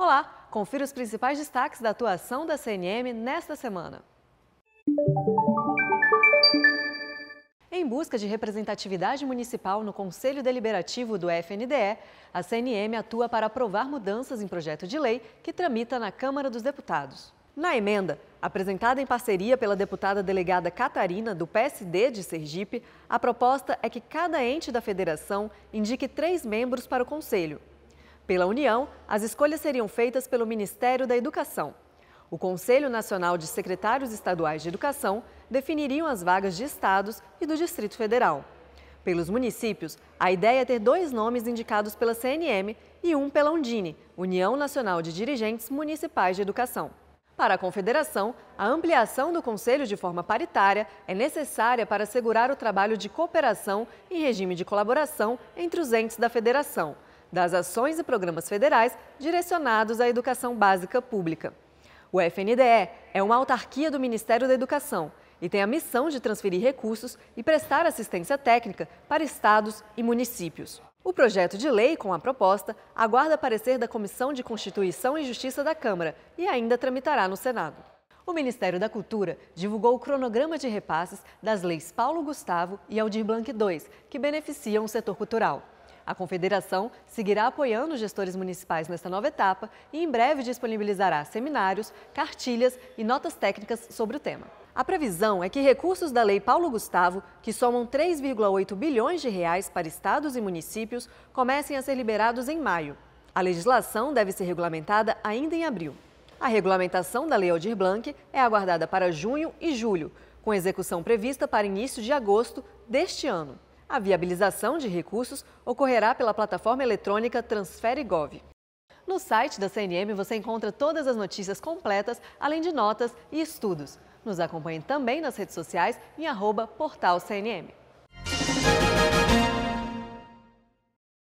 Olá, confira os principais destaques da atuação da CNM nesta semana. Em busca de representatividade municipal no Conselho Deliberativo do FNDE, a CNM atua para aprovar mudanças em projeto de lei que tramita na Câmara dos Deputados. Na emenda, apresentada em parceria pela deputada delegada Catarina, do PSD de Sergipe, a proposta é que cada ente da federação indique três membros para o Conselho. Pela União, as escolhas seriam feitas pelo Ministério da Educação. O Conselho Nacional de Secretários Estaduais de Educação definiriam as vagas de estados e do Distrito Federal. Pelos municípios, a ideia é ter dois nomes indicados pela CNM e um pela Undine, União Nacional de Dirigentes Municipais de Educação. Para a Confederação, a ampliação do Conselho de forma paritária é necessária para assegurar o trabalho de cooperação e regime de colaboração entre os entes da Federação das ações e programas federais direcionados à educação básica pública. O FNDE é uma autarquia do Ministério da Educação e tem a missão de transferir recursos e prestar assistência técnica para estados e municípios. O projeto de lei com a proposta aguarda parecer da Comissão de Constituição e Justiça da Câmara e ainda tramitará no Senado. O Ministério da Cultura divulgou o cronograma de repasses das leis Paulo Gustavo e Aldir Blanc II, que beneficiam o setor cultural. A Confederação seguirá apoiando os gestores municipais nesta nova etapa e em breve disponibilizará seminários, cartilhas e notas técnicas sobre o tema. A previsão é que recursos da Lei Paulo Gustavo, que somam 3,8 bilhões de reais para estados e municípios, comecem a ser liberados em maio. A legislação deve ser regulamentada ainda em abril. A regulamentação da Lei Aldir Blanc é aguardada para junho e julho, com execução prevista para início de agosto deste ano. A viabilização de recursos ocorrerá pela plataforma eletrônica TransfereGov. No site da CNM você encontra todas as notícias completas, além de notas e estudos. Nos acompanhe também nas redes sociais em arroba portalcnm.